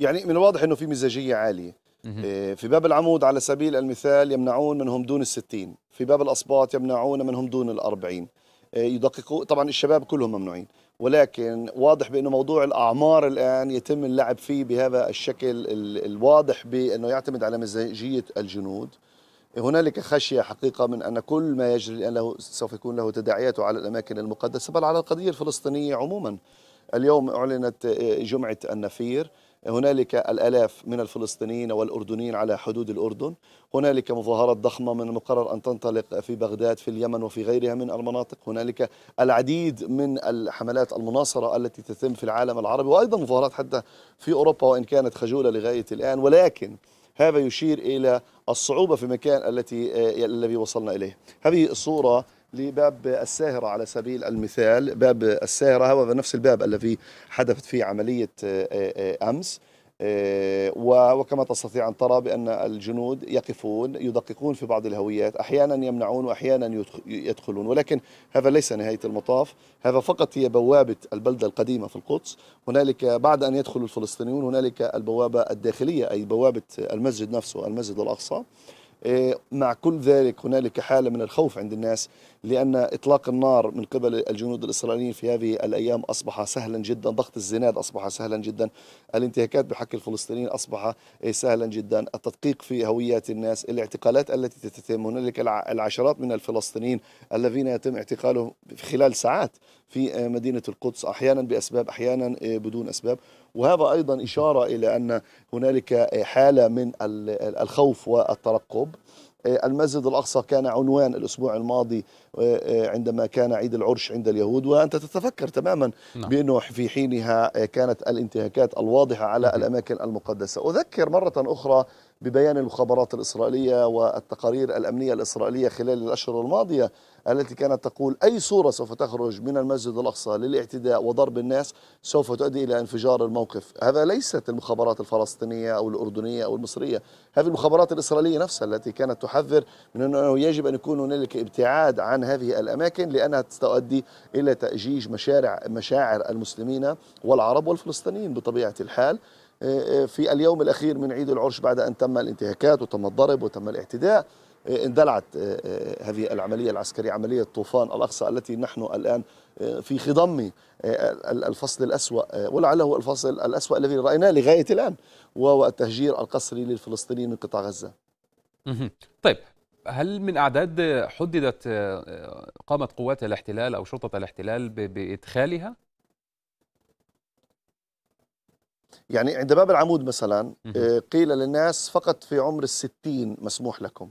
يعني من الواضح انه في مزاجيه عاليه إيه، في باب العمود على سبيل المثال يمنعون من هم دون الستين في باب الأصباط يمنعون من هم دون الأربعين إيه، يدققوا طبعا الشباب كلهم ممنوعين ولكن واضح بأنه موضوع الأعمار الآن يتم اللعب فيه بهذا الشكل الواضح بأنه يعتمد على مزاجية الجنود هنالك خشية حقيقة من أن كل ما يجري الآن له سوف يكون له تداعياته على الأماكن المقدسة بل على القضية الفلسطينية عموما اليوم أعلنت إيه، جمعة النفير هنالك الآلاف من الفلسطينيين والأردنيين على حدود الأردن هنالك مظاهرات ضخمة من المقرر أن تنطلق في بغداد في اليمن وفي غيرها من المناطق هنالك العديد من الحملات المناصرة التي تتم في العالم العربي وأيضا مظاهرات حتى في أوروبا وإن كانت خجولة لغاية الآن ولكن هذا يشير إلى الصعوبة في المكان التي الذي وصلنا إليه هذه الصورة لباب الساهرة على سبيل المثال باب الساهرة هو نفس الباب الذي حدثت فيه عملية آه، آه، أمس آه، وكما تستطيع أن ترى بأن الجنود يقفون يدققون في بعض الهويات أحيانا يمنعون وأحيانا يدخلون ولكن هذا ليس نهاية المطاف هذا فقط هي بوابة البلدة القديمة في القدس هنالك بعد أن يدخل الفلسطينيون هنالك البوابة الداخلية أي بوابة المسجد نفسه المسجد الأقصى إيه، مع كل ذلك هنالك حالة من الخوف عند الناس لأن إطلاق النار من قبل الجنود الإسرائيليين في هذه الأيام أصبح سهلا جدا ضغط الزناد أصبح سهلا جدا الانتهاكات بحق الفلسطينيين أصبح إيه، سهلا جدا التدقيق في هويات الناس الاعتقالات التي تتم هنالك العشرات من الفلسطينيين الذين يتم اعتقالهم خلال ساعات في إيه، مدينة القدس أحيانا بأسباب أحيانا بدون أسباب وهذا أيضا إشارة إلى أن هنالك حالة من الخوف والترقب آه، المسجد الأقصى كان عنوان الأسبوع الماضي آه، آه، عندما كان عيد العرش عند اليهود وأنت تتفكر تماما نعم. بأنه في حينها كانت الانتهاكات الواضحة على الأماكن المقدسة أذكر مرة أخرى ببيان المخابرات الإسرائيلية والتقارير الأمنية الإسرائيلية خلال الأشهر الماضية التي كانت تقول أي صورة سوف تخرج من المسجد الأقصى للاعتداء وضرب الناس سوف تؤدي إلى انفجار الموقف هذا ليست المخابرات الفلسطينية أو الأردنية أو المصرية هذه المخابرات الإسرائيلية نفسها التي كانت تحذر من أنه يجب أن يكون هنالك ابتعاد عن هذه الأماكن لأنها تؤدي إلى تأجيج مشارع مشاعر المسلمين والعرب والفلسطينيين بطبيعة الحال آه، آه، في اليوم الأخير من عيد العرش بعد أن تم الانتهاكات وتم الضرب وتم الاعتداء آه، اندلعت هذه العملية العسكرية عملية طوفان الأقصى التي نحن الآن في خضم الفصل الأسوأ ولعله الفصل الأسوأ الذي رأيناه لغاية الآن وهو التهجير القسري للفلسطينيين من قطاع غزة طيب هل من أعداد حددت قامت قوات الاحتلال أو شرطة الاحتلال بإدخالها يعني عند باب العمود مثلا آه، قيل للناس فقط في عمر الستين مسموح لكم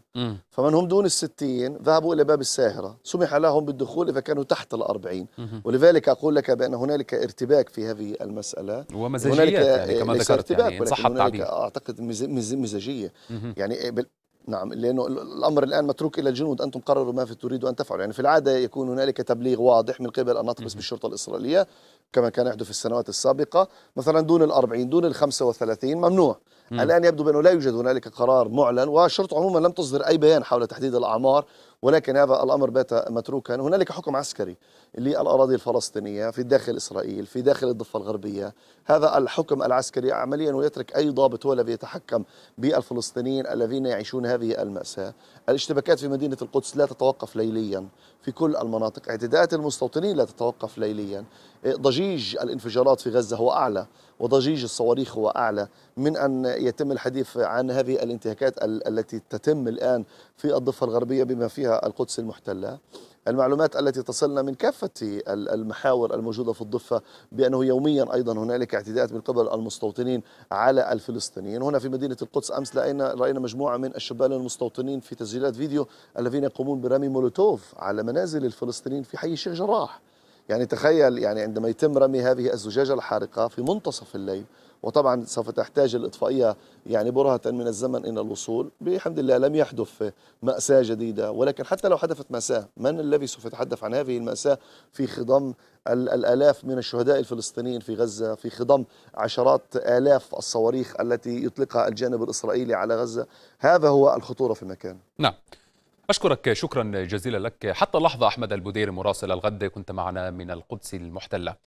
فمن هم دون الستين ذهبوا إلى باب الساهرة سمح لهم بالدخول إذا كانوا تحت الأربعين ولذلك أقول لك بأن هنالك ارتباك في هذه المسألة ومزاجيات يعني آه، كما ذكرت يعني ولكن هنالك أعتقد مزاجية يعني آه، نعم لانه الامر الان متروك الى الجنود انتم قرروا ما تريدوا ان تفعلوا يعني في العاده يكون هنالك تبليغ واضح من قبل الناطق باسم الشرطه الاسرائيليه كما كان يحدث في السنوات السابقة مثلا دون الأربعين دون الخمسة وثلاثين ممنوع مم. الآن يبدو بأنه لا يوجد هنالك قرار معلن والشرطة عموما لم تصدر أي بيان حول تحديد الأعمار ولكن هذا الأمر بات متروكا هنالك حكم عسكري للأراضي الفلسطينية في داخل إسرائيل في داخل الضفة الغربية هذا الحكم العسكري عمليا ويترك أي ضابط هو الذي يتحكم بالفلسطينيين الذين يعيشون هذه المأساة الاشتباكات في مدينة القدس لا تتوقف ليليا في كل المناطق اعتداءات المستوطنين لا تتوقف ليليا إيه، ضجيج الانفجارات في غزة هو أعلى وضجيج الصواريخ هو أعلى من أن يتم الحديث عن هذه الانتهاكات التي تتم الآن في الضفة الغربية بما فيها القدس المحتلة المعلومات التي تصلنا من كافة المحاور الموجودة في الضفة بأنه يوميا أيضا هنالك اعتداءات من قبل المستوطنين على الفلسطينيين هنا في مدينة القدس أمس لقينا, رأينا مجموعة من الشبان المستوطنين في تسجيلات فيديو الذين يقومون برمي مولوتوف على منازل الفلسطينيين في حي الشيخ جراح يعني تخيل يعني عندما يتم رمي هذه الزجاجة الحارقة في منتصف الليل وطبعا سوف تحتاج الإطفائية يعني برهة من الزمن إلى الوصول بحمد الله لم يحدث مأساة جديدة ولكن حتى لو حدثت مأساة من الذي سوف يتحدث عن هذه المأساة في خضم الآلاف من الشهداء الفلسطينيين في غزة في خضم عشرات آلاف الصواريخ التي يطلقها الجانب الإسرائيلي على غزة هذا هو الخطورة في المكان نعم أشكرك شكرا جزيلا لك حتى اللحظة أحمد البدير مراسل الغد كنت معنا من القدس المحتلة